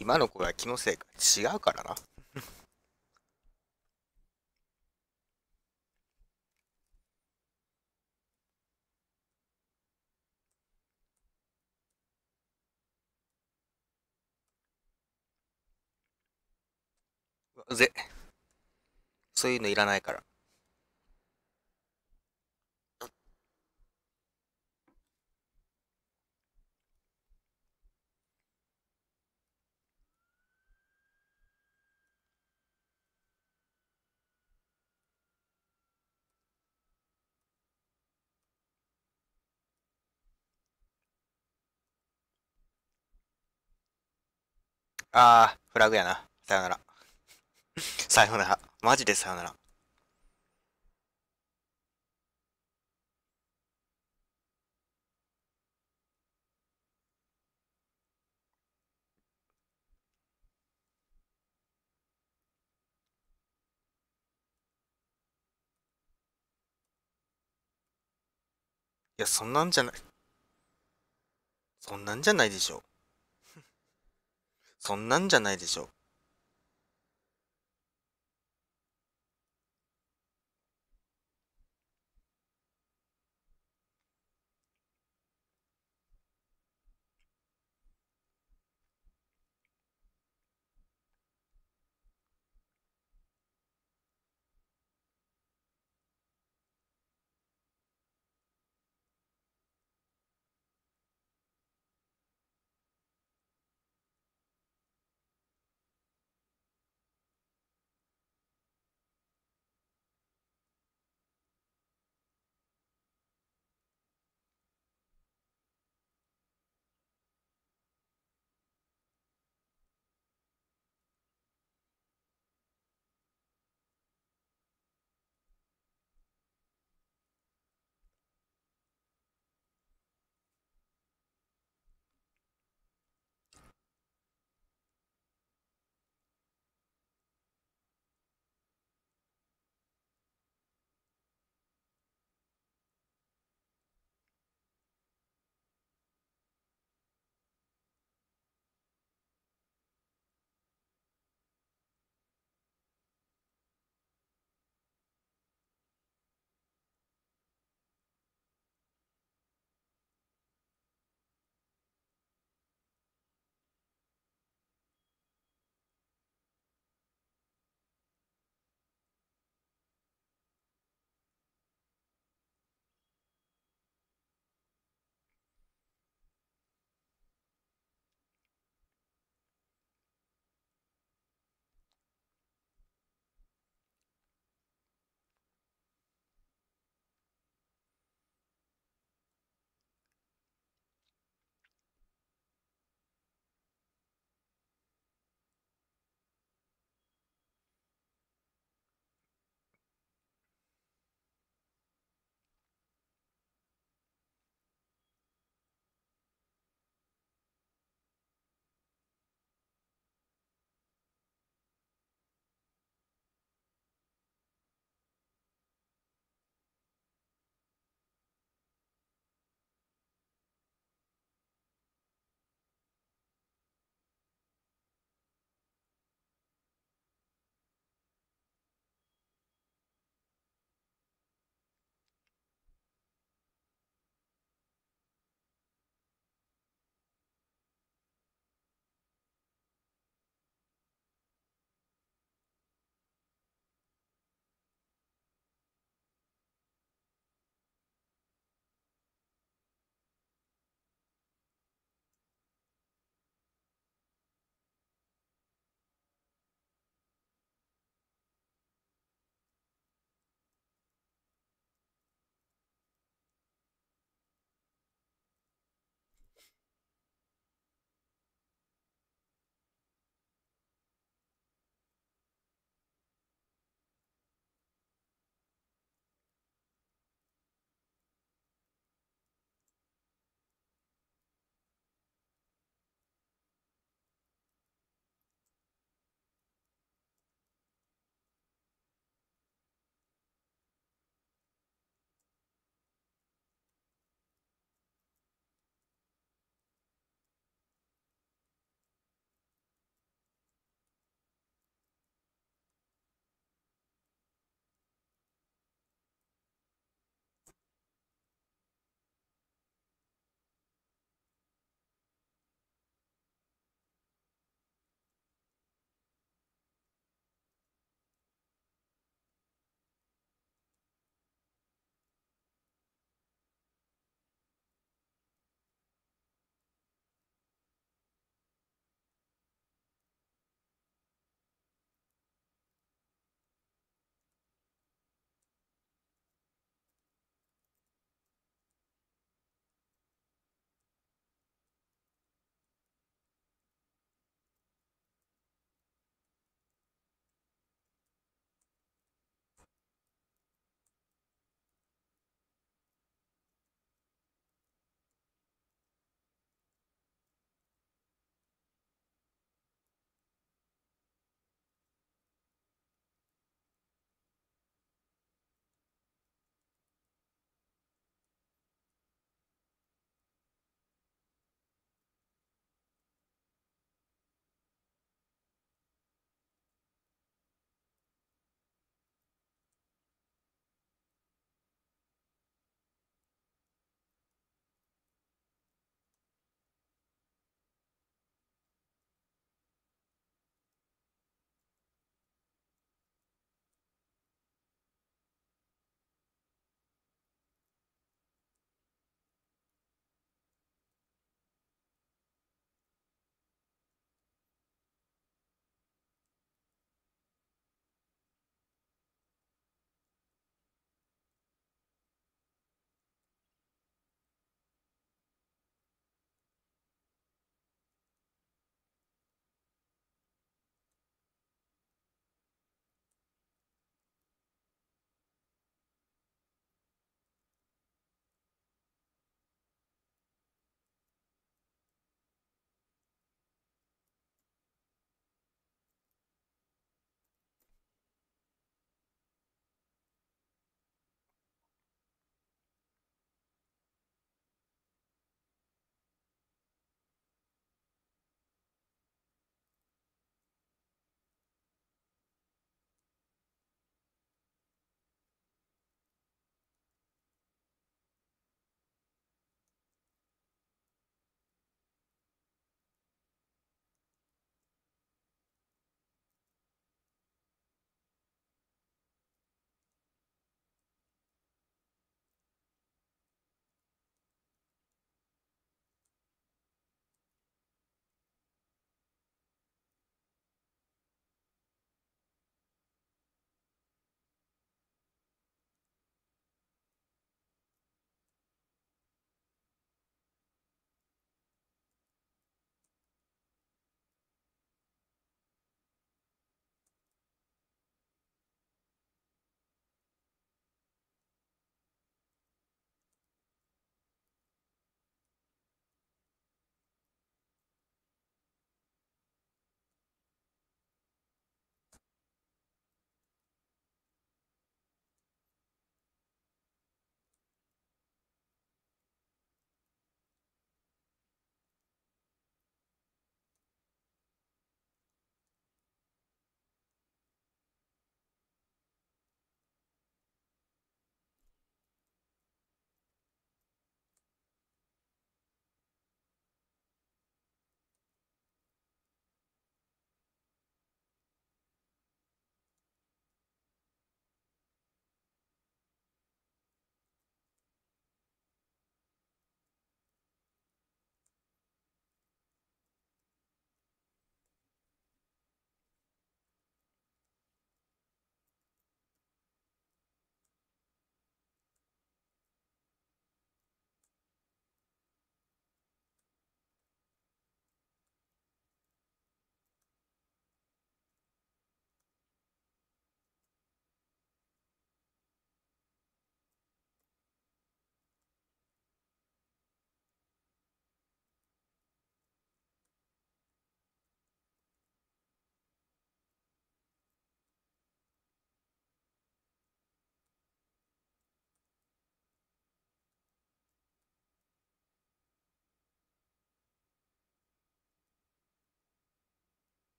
今の子が気のせいか違うからな。うぜ。そういうのいらないから。あー、フラグやな。さよなら。さよなら。マジでさよなら。いや、そんなんじゃない。そんなんじゃないでしょ。そんなんじゃないでしょう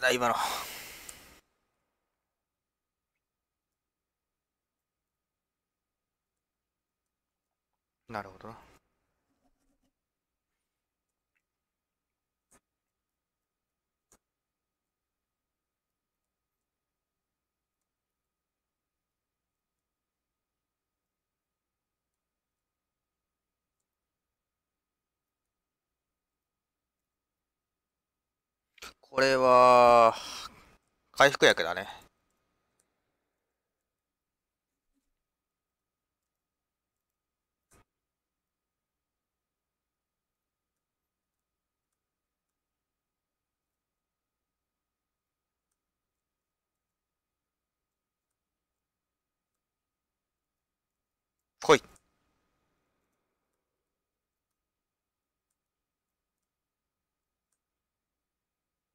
な今の。なるほどこれは、回復薬だね。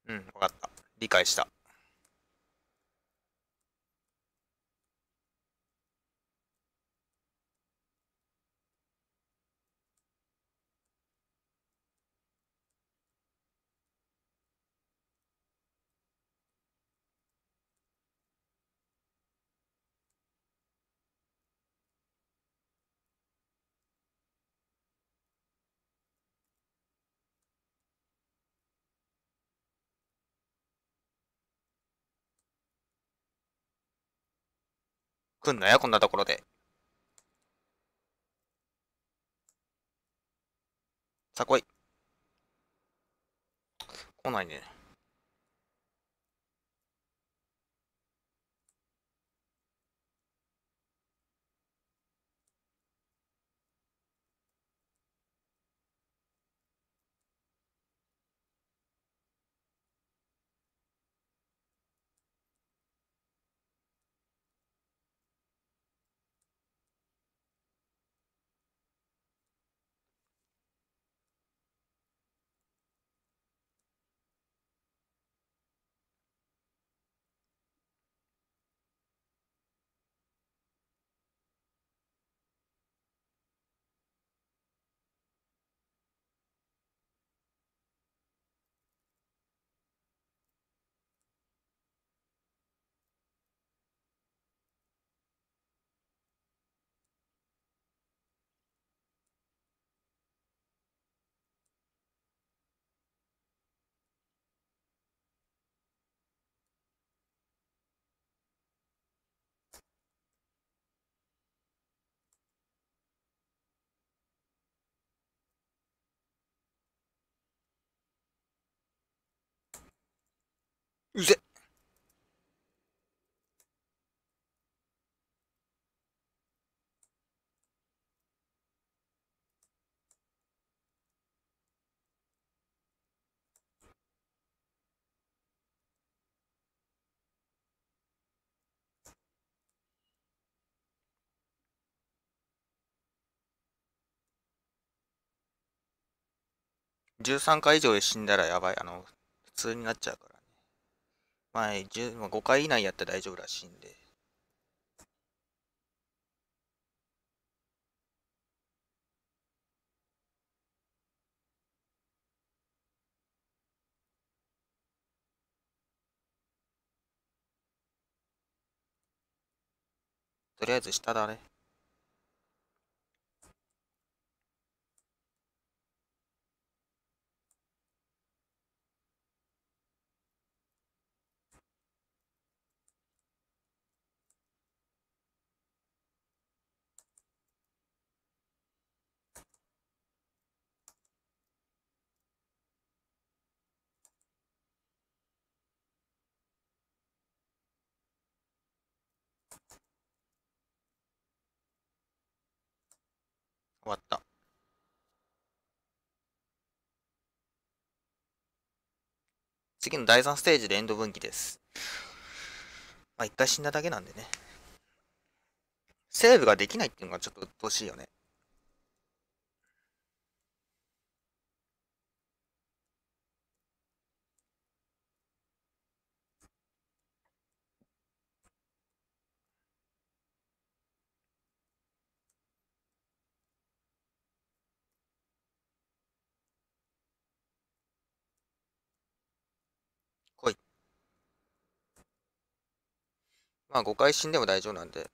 うん、わかった。理解した。来んなよ、こんなところで。さあ来い。来ないね。うぜ13回以上で死んだらやばい。あの、普通になっちゃうから。まあ、まあ、5回以内やったら大丈夫らしいんで。とりあえず下だね。終わった。次の第3ステージでエンド分岐です。まあ、一回死んだだけなんでね。セーブができないっていうのがちょっと鬱陶しいよね。まあ5回死んでも大丈夫なんで。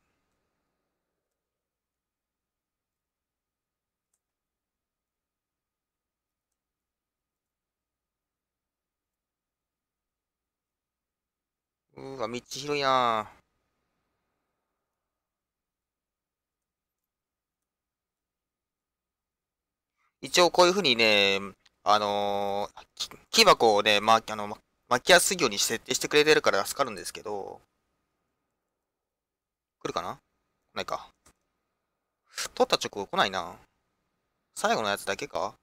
うわ、道広いな一応こういうふうにね、あのー、木箱をね、まあ、あの、巻きやすいように設定してくれてるから助かるんですけど、来るかな来ないか。取った直後来ないな。最後のやつだけか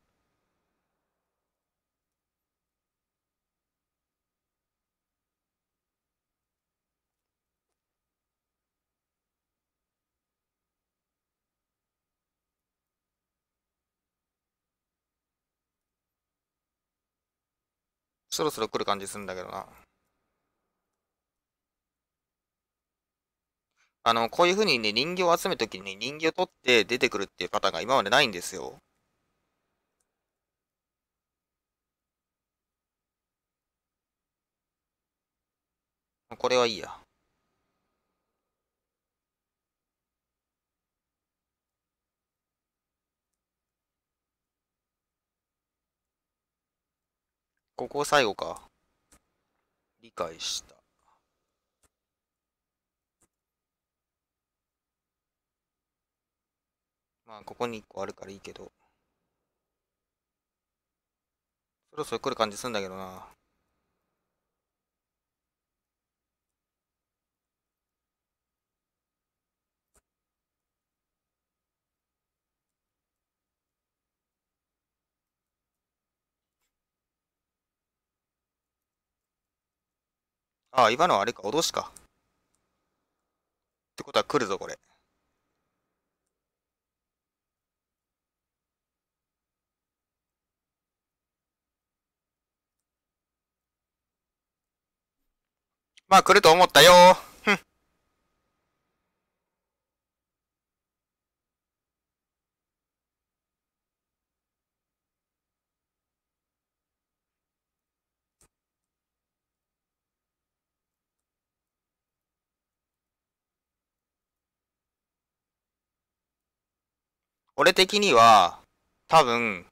そろそろ来る感じするんだけどな。あの、こういう風にね、人形を集めるときに人形を取って出てくるっていうパターンが今までないんですよ。これはいいや。ここ最後か。理解した。まあ、ここに1個あるからいいけど。そろそろ来る感じすんだけどな。ああ、今のはあれか、脅しか。ってことは来るぞ、これ。まあ来ると思ったよ俺的には、多分、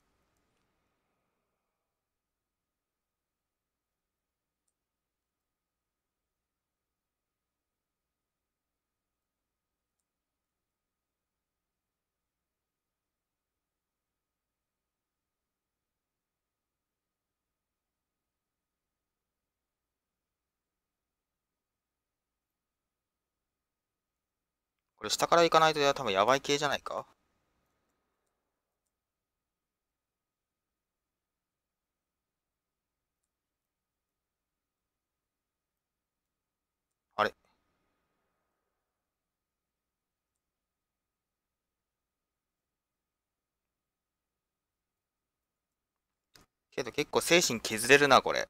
れ下から行かないと多分やばい系じゃないかあれけど結構精神削れるな、これ。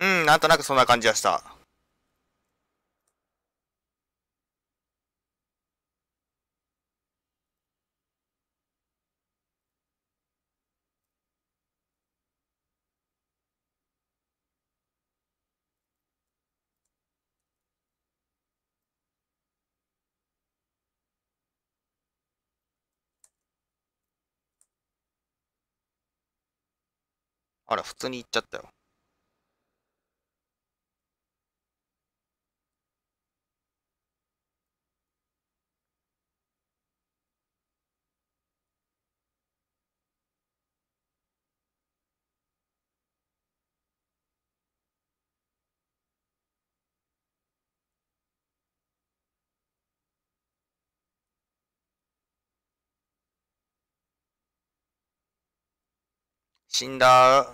うん、なんとなくそんな感じがした。あら、普通に行っちゃったよ。死んだ。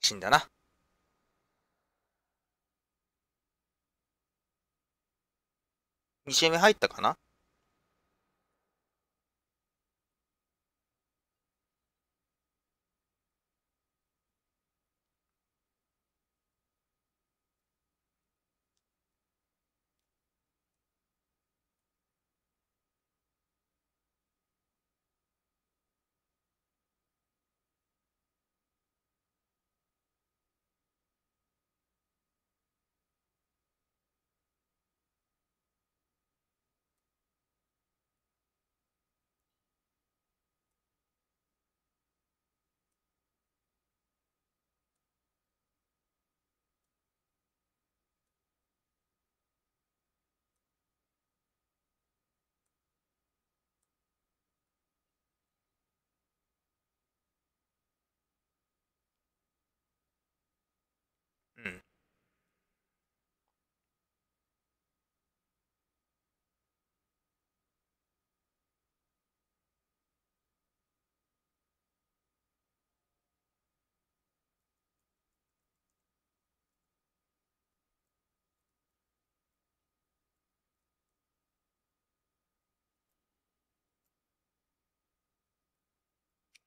死んだな。2周目入ったかな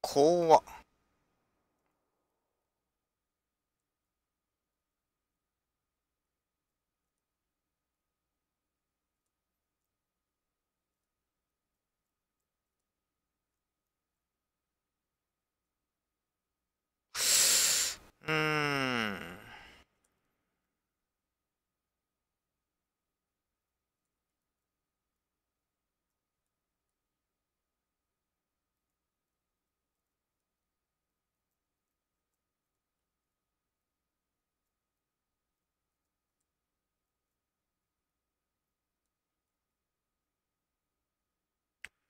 怖っ。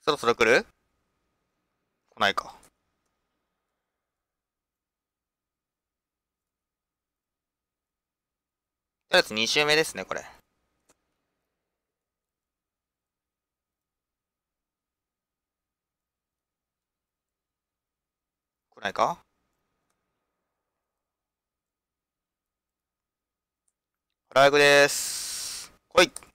そろそろ来る来ないか。とりあえず2周目ですね、これ。来ないかフラグです。来い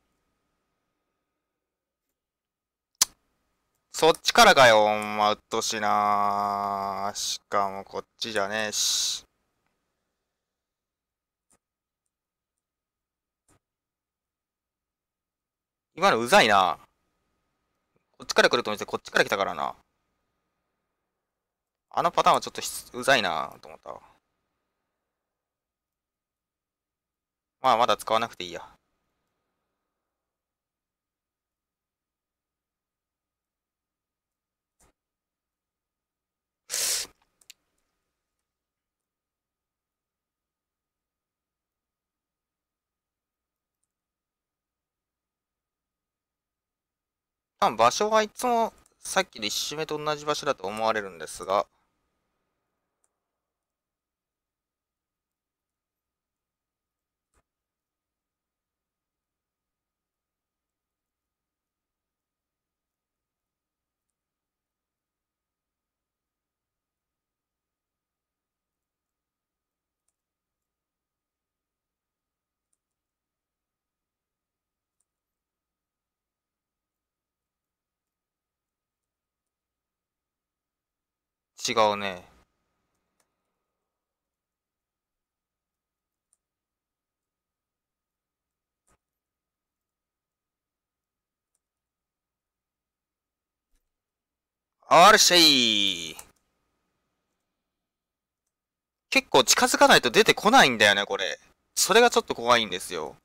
そっちからかよ、ほんま、うっとしなしかもこっちじゃねえし。今のうざいなこっちから来ると思ってこっちから来たからな。あのパターンはちょっとうざいなと思ったまあ、まだ使わなくていいや。まあ、場所はいつもさっきの1周目と同じ場所だと思われるんですが、違うね。あしゃい結構近づかないと出てこないんだよね、これ。それがちょっと怖いんですよ。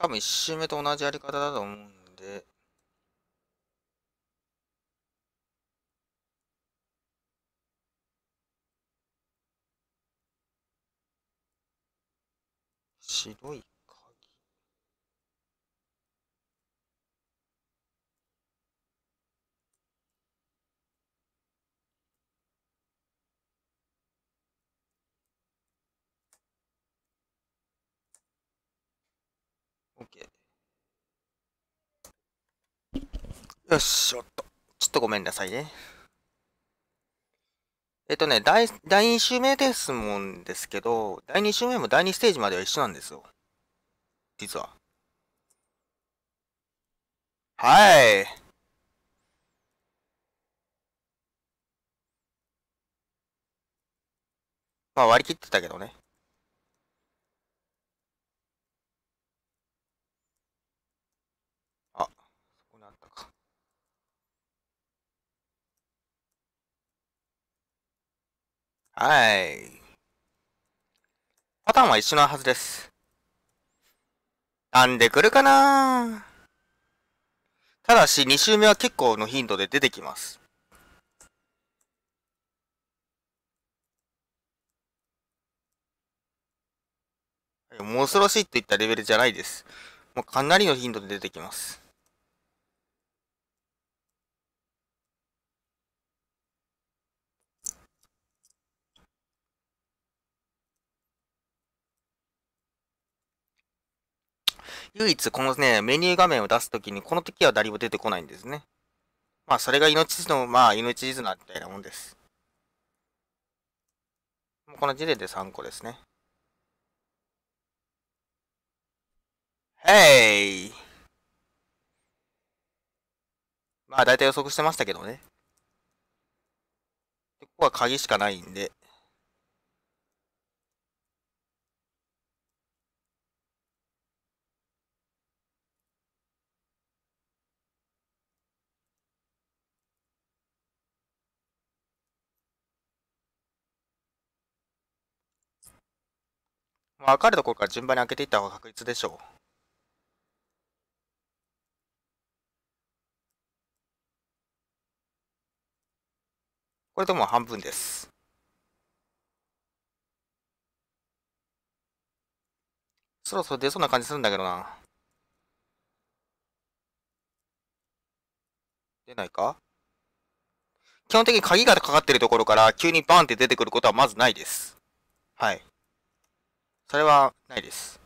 多分1周目と同じやり方だと思うんで、白い OK。よし、おっと。ちょっとごめんなさいね。えっとね、第、第2週目ですもんですけど、第2週目も第2ステージまでは一緒なんですよ。実は。はい。まあ割り切ってたけどね。はい。パターンは一緒なはずです。なんで来るかなただし、2周目は結構の頻度で出てきます。もう恐ろしいといったレベルじゃないです。もうかなりの頻度で出てきます。唯一このね、メニュー画面を出すときに、この時は誰も出てこないんですね。まあ、それが命の、まあ、命綱みたいなもんです。この時点で3個ですね。へいまあ、だいたい予測してましたけどね。ここは鍵しかないんで。分かるところから順番に開けていった方が確実でしょう。これでも半分です。そろそろ出そうな感じするんだけどな。出ないか基本的に鍵がかかってるところから急にバンって出てくることはまずないです。はい。それはないです。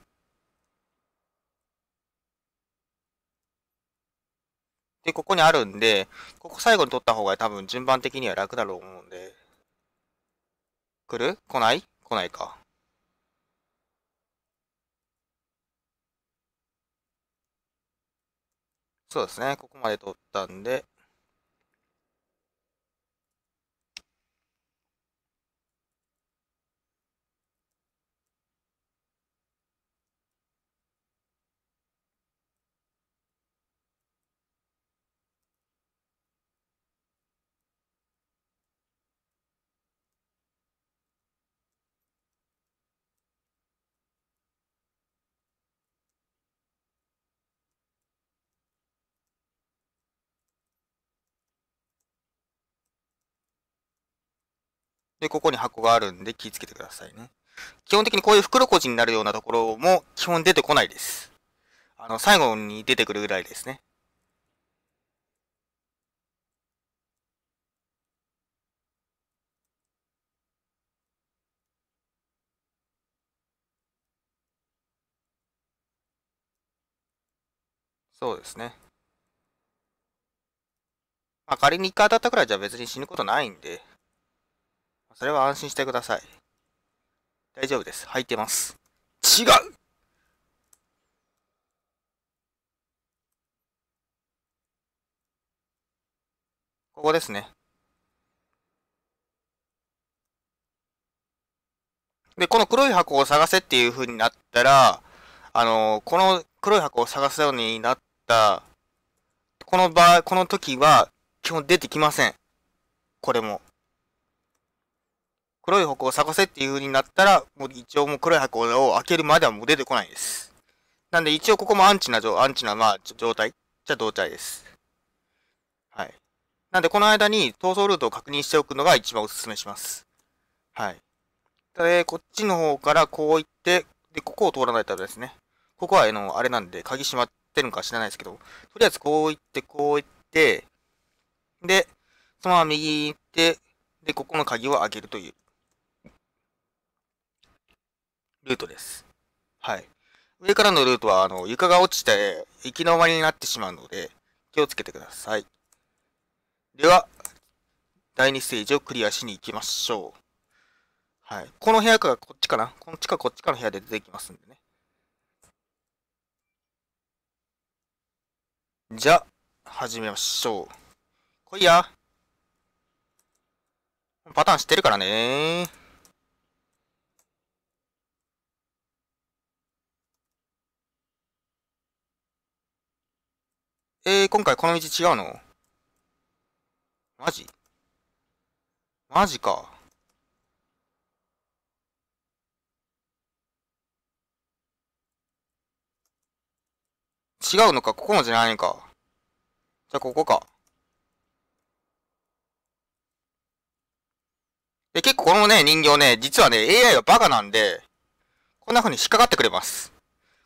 で、ここにあるんで、ここ最後に取った方が多分順番的には楽だろう思うんで。来る来ない来ないか。そうですね。ここまで取ったんで、で、ここに箱があるんで気をつけてくださいね。基本的にこういう袋小路になるようなところも基本出てこないです。あの、最後に出てくるぐらいですね。そうですね。まあ、仮に1回当たったくらいじゃ別に死ぬことないんで。それは安心してください。大丈夫です。履いてます。違うここですね。で、この黒い箱を探せっていう風になったら、あの、この黒い箱を探すようになった、この場、合、この時は基本出てきません。これも。黒い箱を探せっていう風になったら、もう一応もう黒い箱を開けるまではもう出てこないです。なんで一応ここもアンチな状、アンチなまあ状態じゃ同体です。はい。なんでこの間に逃走ルートを確認しておくのが一番おすすめします。はい。で、こっちの方からこう行って、で、ここを通らないとですね。ここは、あの、あれなんで、鍵閉まってるのか知らないですけど、とりあえずこう行って、こう行って、で、そのまま右行って、で、ここの鍵を開けるという。ルートです。はい。上からのルートは、あの、床が落ちて、行き止まりになってしまうので、気をつけてください。では、第2ステージをクリアしに行きましょう。はい。この部屋からこっちかなこっちかこっちかの部屋で出てきますんでね。じゃ、始めましょう。来いや。パターン知ってるからねえー、今回この道違うのマジマジか。違うのかここもじゃないのか。じゃあ、ここか。で、結構このね、人形ね、実はね、AI はバカなんで、こんな風に引っかかってくれます。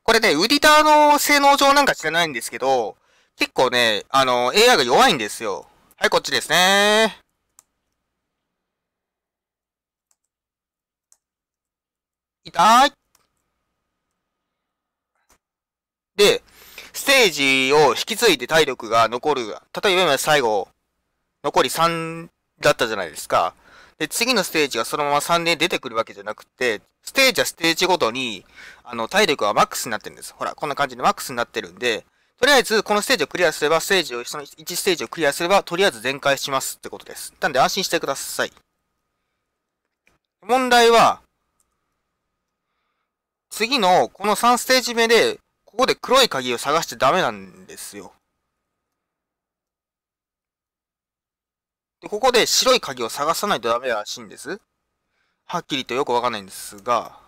これね、ウディターの性能上なんか知らないんですけど、結構ね、あの、AI が弱いんですよ。はい、こっちですね。痛い。で、ステージを引き継いで体力が残る。例えば今最後、残り3だったじゃないですか。で、次のステージがそのまま3で出てくるわけじゃなくて、ステージはステージごとに、あの、体力はマックスになってるんです。ほら、こんな感じでマックスになってるんで、とりあえず、このステージをクリアすれば、ステージを、その1ステージをクリアすれば、とりあえず全開しますってことです。なんで安心してください。問題は、次のこの3ステージ目で、ここで黒い鍵を探しちゃダメなんですよ。で、ここで白い鍵を探さないとダメらしいんです。はっきりとよくわかんないんですが、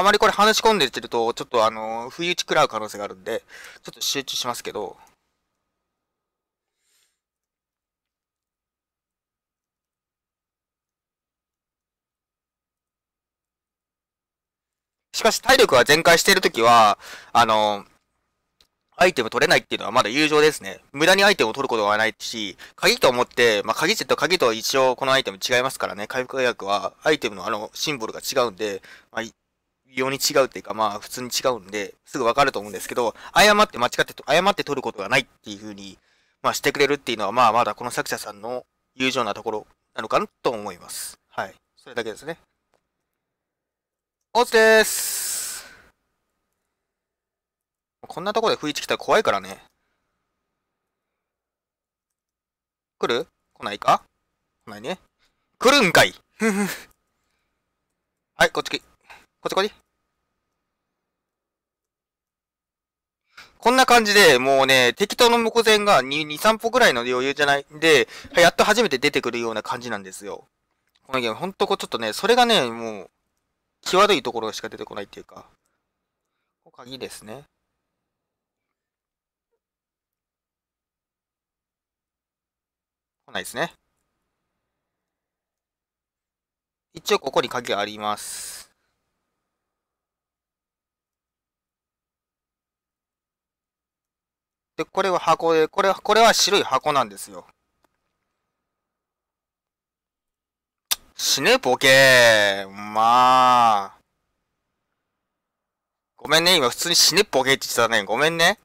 あまりこれ話し込んでてると、ちょっとあの不意打ち食らう可能性があるんで、ちょっと集中しますけど。しかし体力が全開しているときは、あのアイテム取れないっていうのはまだ友情ですね。無駄にアイテムを取ることがないし、鍵と思って、まあ、鍵と鍵と一応このアイテム違いますからね、回復薬はアイテムのあの、シンボルが違うんで、まあ、微妙に違うっていうか、まあ普通に違うんで、すぐわかると思うんですけど、誤って間違って誤って取ることがないっていうふうに、まあしてくれるっていうのは、まあまだこの作者さんの友情なところなのかなと思います。はい。それだけですね。おツでーす。こんなところで不意て来たら怖いからね。来る来ないか来ないね。来るんかい はい、こっち来。こっちこっち。こんな感じで、もうね、適当の目前が2、2 3歩ぐらいの余裕じゃないんで、やっと初めて出てくるような感じなんですよ。このゲーム、ほんとこうちょっとね、それがね、もう、際どいところしか出てこないっていうか。こ鍵ですね。来ないですね。一応ここに鍵あります。で、これは箱で、これは、これは白い箱なんですよ。死ね、ボケー。まあ。ごめんね、今普通に死ね、ボケって言ってたね。ごめんね。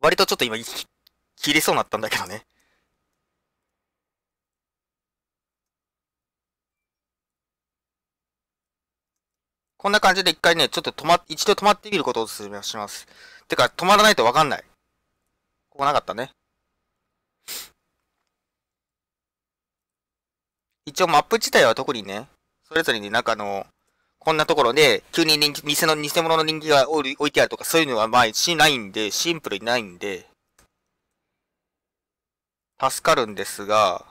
割とちょっと今、切れそうになったんだけどね。こんな感じで一回ね、ちょっと止ま、一度止まってみることをお勧めします。てか、止まらないとわかんない。ここなかったね。一応マップ自体は特にね、それぞれになんかあの、こんなところで、急に人気、偽の、偽物の人気が置いてあるとか、そういうのはまあ、しないんで、シンプルにないんで、助かるんですが、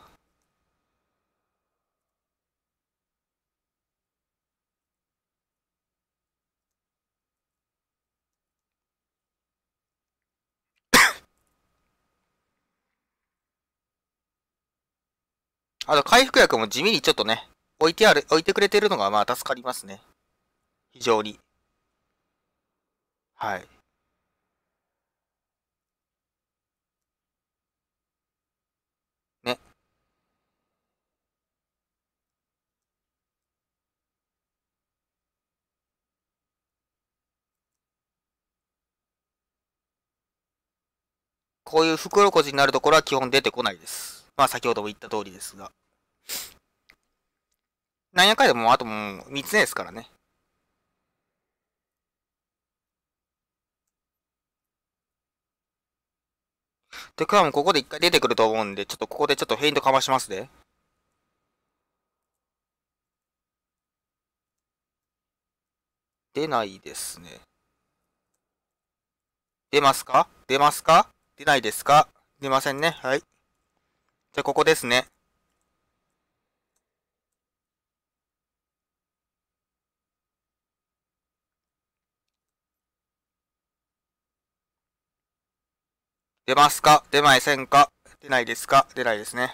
あと回復薬も地味にちょっとね、置いてある、置いてくれてるのがまあ助かりますね。非常に。はい。ね。こういう袋小路になるところは基本出てこないです。まあ先ほども言った通りですが。何やかいでもあともう3つ目ですからね。で、クラムここで一回出てくると思うんで、ちょっとここでちょっとフェイントかましますで。出ないですね。出ますか出ますか出ないですか出ませんね。はい。じゃあ、ここですね。出ますか出ませんか出ないですか出ないですね。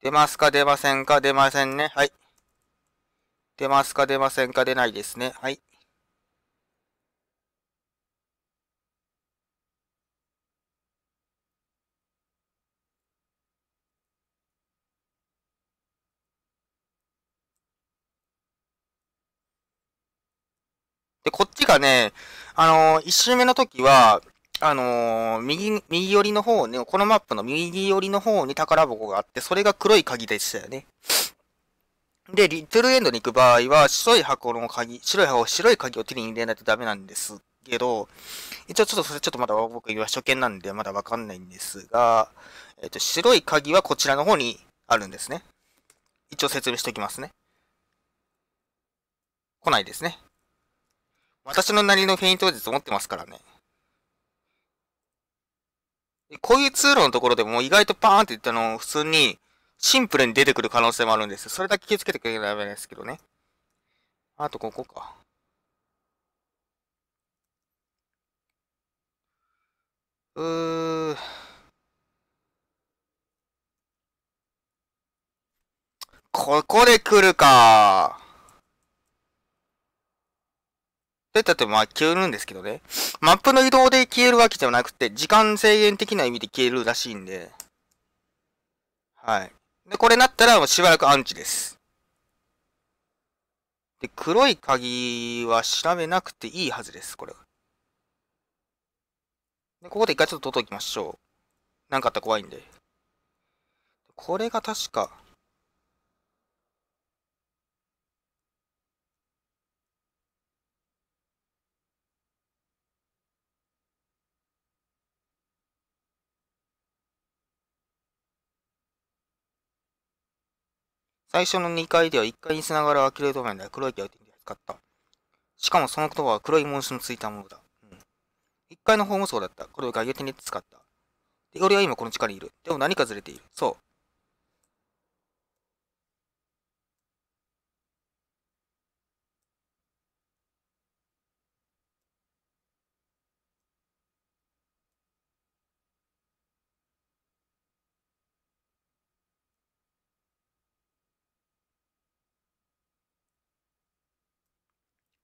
出ますか出ませんか出ませんね。はい。出ますか出ませんか出ないですね。はい。こっちがね、あのー、一周目の時は、あのー、右、右寄りの方ね、このマップの右寄りの方に宝箱があって、それが黒い鍵でしたよね。で、リトルエンドに行く場合は、白い箱の鍵、白い箱、白い鍵を手に入れないとダメなんですけど、一応ちょっとそれちょっとまだ僕は初見なんでまだわかんないんですが、えっ、と、白い鍵はこちらの方にあるんですね。一応説明しておきますね。来ないですね。私のなりのフェイント術持ってますからね。こういう通路のところでも意外とパーンって言ったの普通にシンプルに出てくる可能性もあるんですそれだけ気をつけてくれないダメですけどね。あとここか。うー。ここで来るかで、たっても消えるんですけどね。マップの移動で消えるわけじゃなくて、時間制限的な意味で消えるらしいんで。はい。で、これなったらもうしばらくアンチです。で、黒い鍵は調べなくていいはずです、これで、ここで一回ちょっと取っときましょう。なんかあったら怖いんで。これが確か、最初の2階では1階に繋がるアキレード面で黒いギをオティンで使った。しかもその言葉は黒い紋章のついたものだ。うん。1階のホーム層だった。これをガギティ使った。で、俺は今この地下にいる。でも何かずれている。そう。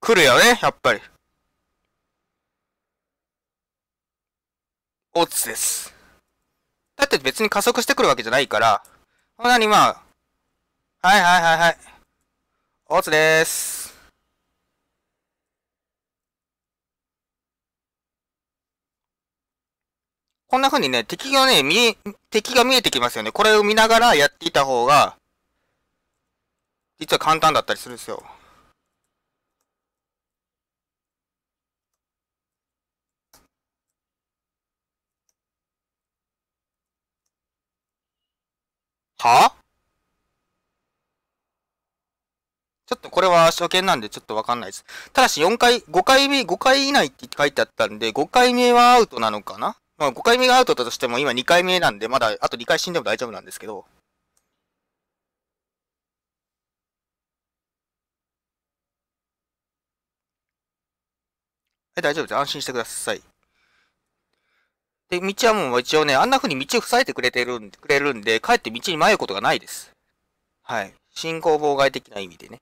来るよね、やっぱり。オッズです。だって別に加速してくるわけじゃないから、こんなにまあ、はいはいはいはい。オッズでーす。こんな風にね、敵がね、見え、敵が見えてきますよね。これを見ながらやっていた方が、実は簡単だったりするんですよ。はちょっとこれは初見なんでちょっとわかんないです。ただし4回、5回目、5回以内って書いてあったんで、5回目はアウトなのかなまあ5回目がアウトだとしても今2回目なんで、まだあと2回死んでも大丈夫なんですけど。え、大丈夫です。安心してください。で、道はもう一応ね、あんな風に道を塞いでくれてるん、くれるんで、かえって道に迷うことがないです。はい。進行妨害的な意味でね。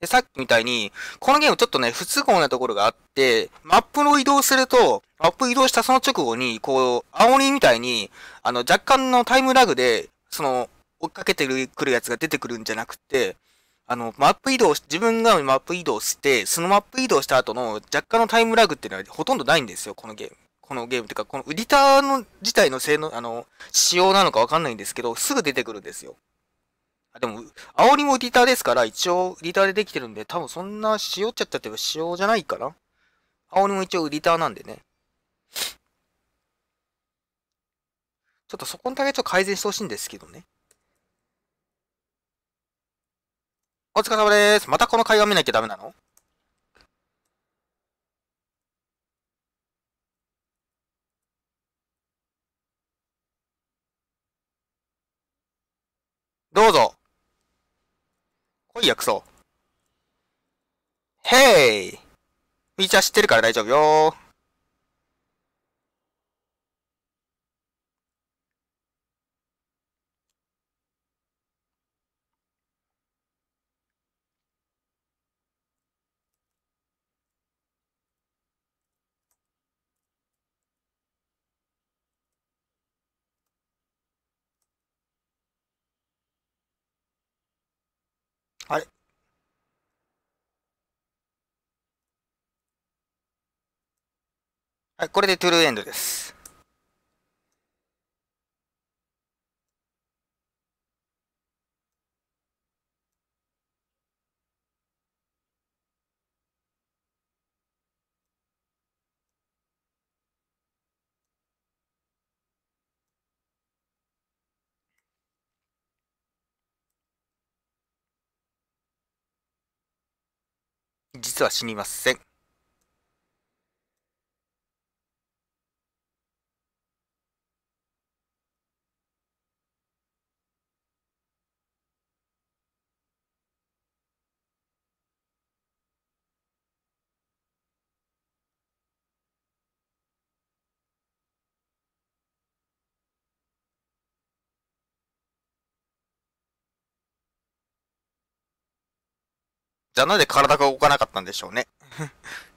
で、さっきみたいに、このゲームちょっとね、不都合なところがあって、マップの移動すると、マップ移動したその直後に、こう、青鬼みたいに、あの、若干のタイムラグで、その、追っかけてる、くるやつが出てくるんじゃなくて、あの、マップ移動自分がマップ移動して、そのマップ移動した後の若干のタイムラグっていうのはほとんどないんですよ、このゲーム。このゲームっていうか、このウディターの自体の性能、あの、仕様なのかわかんないんですけど、すぐ出てくるんですよ。あでも、煽りもウディターですから、一応ウディターでできてるんで、多分そんな仕様っちゃったって仕様じゃないかな。煽りも一応ウディターなんでね。ちょっとそこだけちょっと改善してほしいんですけどね。お疲れ様です。またこの会話見なきゃダメなのどうぞ。来いや、クソ。へいフィーチャー知ってるから大丈夫よはい。はい、これでトゥルーエンドです。実は死にません。じゃあなんで体が動かなかったんでしょうね。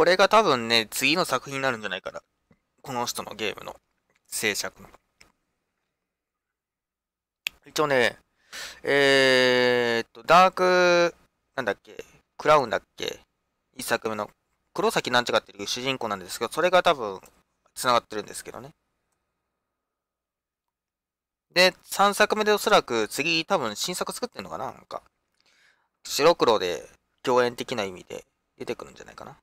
これが多分ね、次の作品になるんじゃないかな。この人のゲームの制作の。一応ね、えー、っと、ダーク、なんだっけ、クラウンだっけ、一作目の黒崎なんちゃかっていう主人公なんですけど、それが多分、繋がってるんですけどね。で、3作目でおそらく次多分新作作ってんのかななんか。白黒で共演的な意味で出てくるんじゃないかな。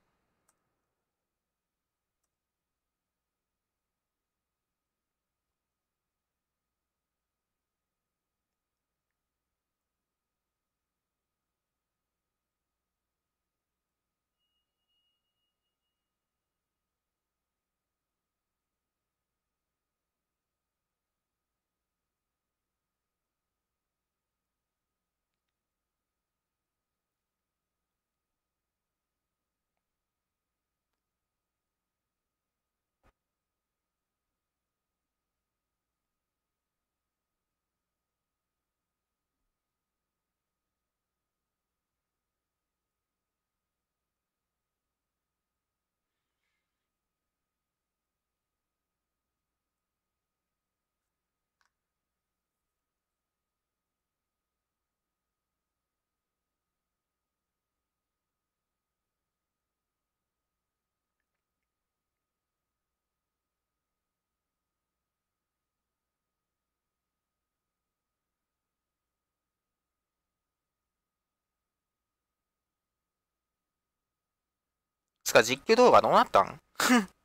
実況動画どうなったん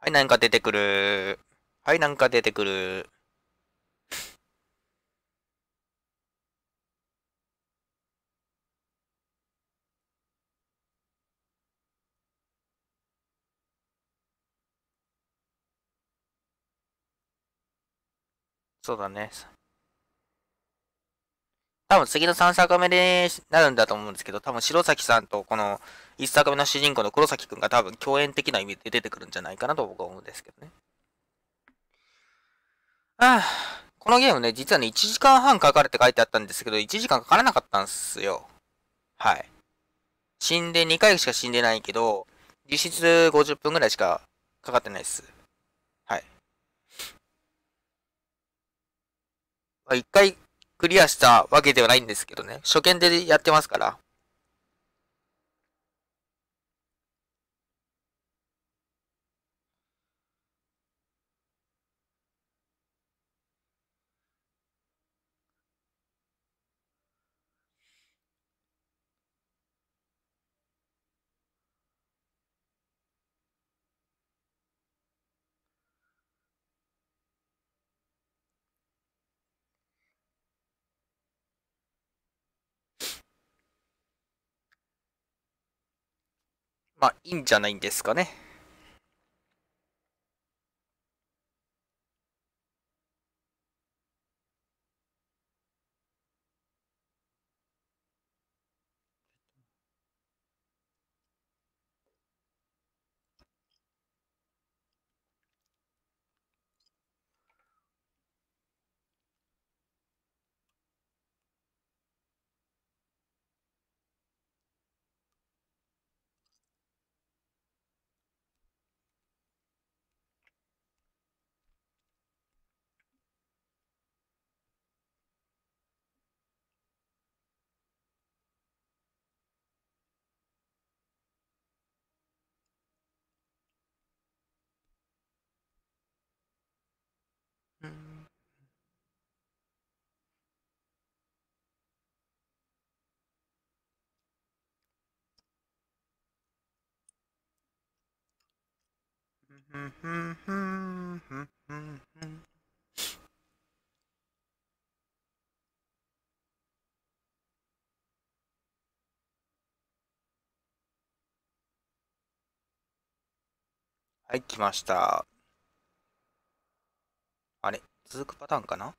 はい、なんか出てくる。はい、なんか出てくる。そうだね。多分次の3作目でなるんだと思うんですけど、多分白崎さんとこの1作目の主人公の黒崎くんが多分共演的な意味で出てくるんじゃないかなと僕は思うんですけどね。ああ、このゲームね、実はね、1時間半かかるって書いてあったんですけど、1時間かからなかったんすよ。はい。死んで、2回しか死んでないけど、実質50分ぐらいしかかかってないです。はい。1回クリアしたわけではないんですけどね、初見でやってますから。まあ、いいんじゃないんですかね。はい、来ました。あれ続くパターンかな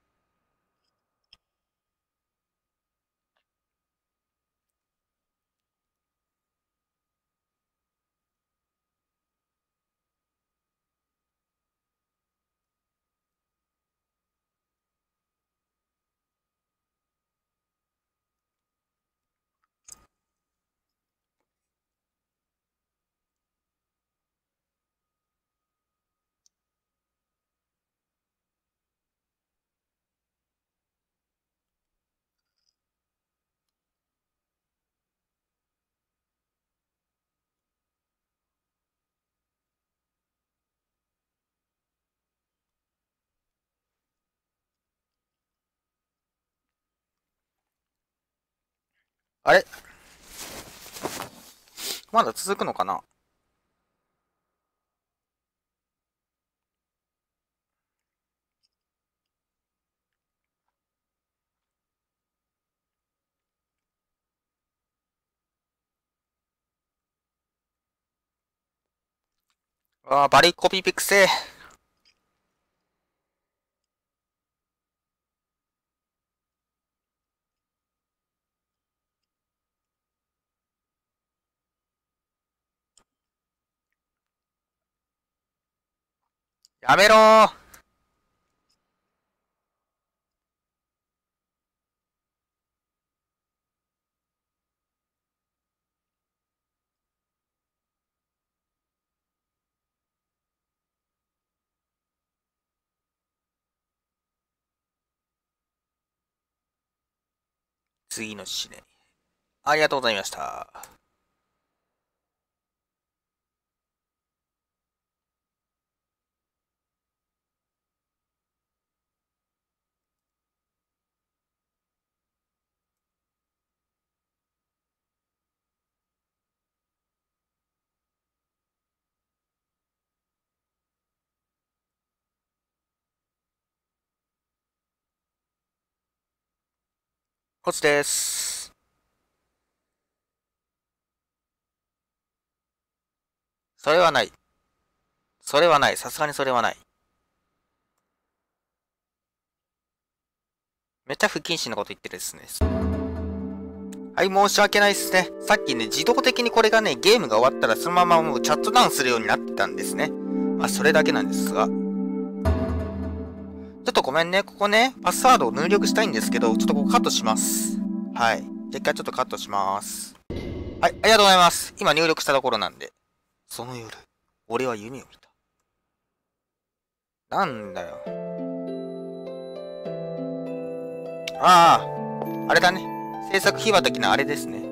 あれまだ続くのかなああ、バリコピピクセイ。やめろー次の試練。ありがとうございました。コツです。それはない。それはない。さすがにそれはない。めっちゃ不謹慎なこと言ってるですね。はい、申し訳ないですね。さっきね、自動的にこれがね、ゲームが終わったらそのままもうチャットダウンするようになってたんですね。まあ、それだけなんですが。ちょっとごめんね、ここね、パスワードを入力したいんですけど、ちょっとここカットします。はい。じゃ一回ちょっとカットします。はい、ありがとうございます。今入力したところなんで。その夜、俺は夢を見た。なんだよ。ああ、あれだね。制作秘話的なあれですね。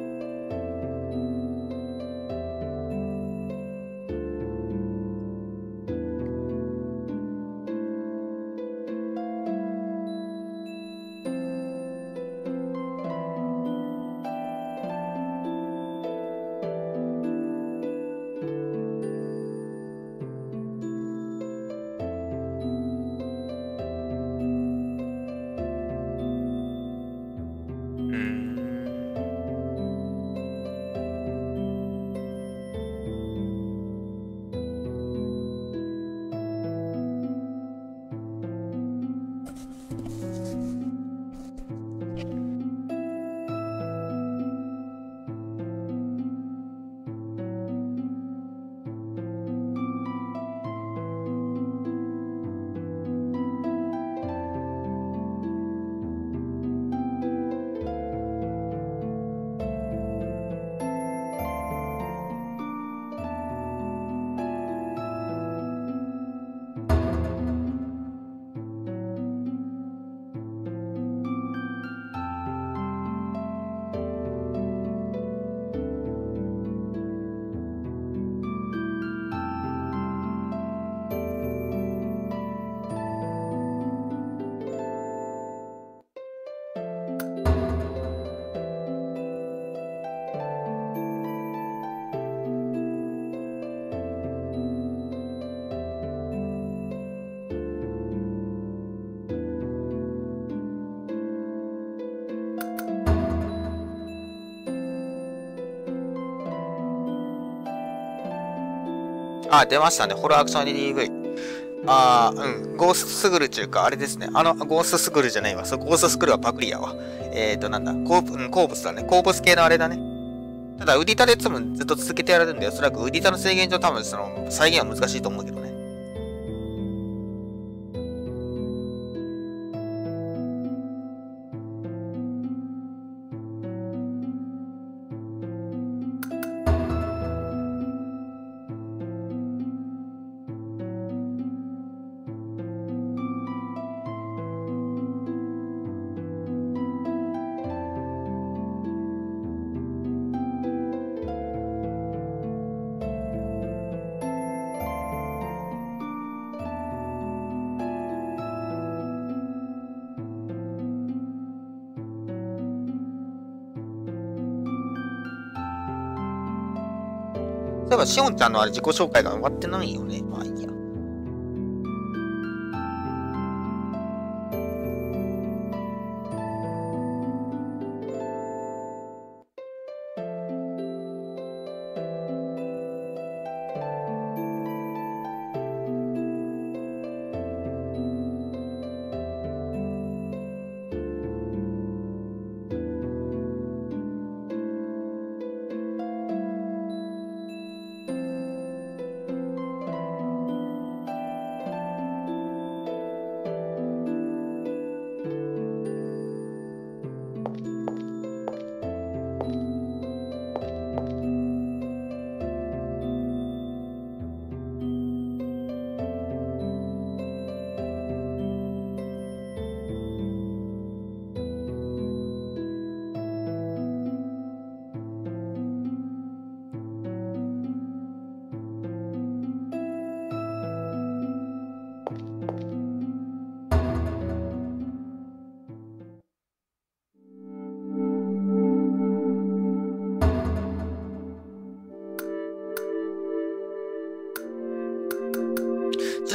あ、出ましたね。ホロアクション DV。あうん。ゴーストスグルっていうか、あれですね。あの、ゴーストスグルじゃないわ。そゴーストスグルはパクリやわ。えーと、なんだ。ー物、うん、鉱物だね。鉱物系のあれだね。ただ、ウディタでいつもずっと続けてやるんで、おそらくウディタの制限上多分、その、再現は難しいと思うけどね。しおんちゃんのあれ自己紹介が終わってないよね。まあいいや。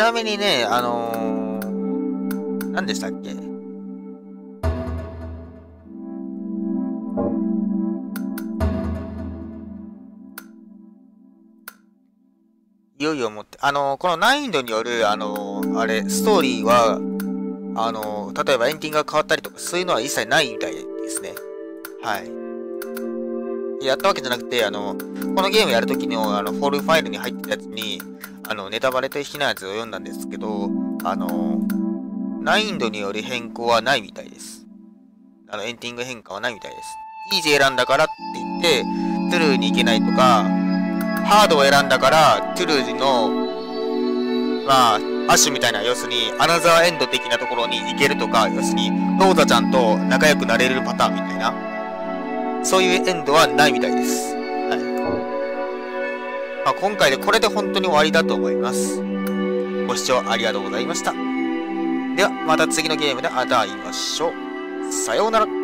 なみにね、あのー、何でしたっけいよいよ持って、あのー、この難易度による、あのー、あれ、ストーリーは、あのー、例えばエンディングが変わったりとか、そういうのは一切ないみたいですね。はい。やったわけじゃなくて、あの、このゲームやるときの、あの、フォールファイルに入ってたやつに、あの、ネタバレ的なやつを読んだんですけど、あの、難易度による変更はないみたいです。あの、エンディング変化はないみたいです。イージー選んだからって言って、トゥルーに行けないとか、ハードを選んだから、トゥルーの、まあ、アッシュみたいな、要するに、アナザーエンド的なところに行けるとか、要するに、ローザちゃんと仲良くなれるパターンみたいな、そういうエンドはないみたいです。まあ、今回でこれで本当に終わりだと思います。ご視聴ありがとうございました。では、また次のゲームでまた会いましょう。さようなら。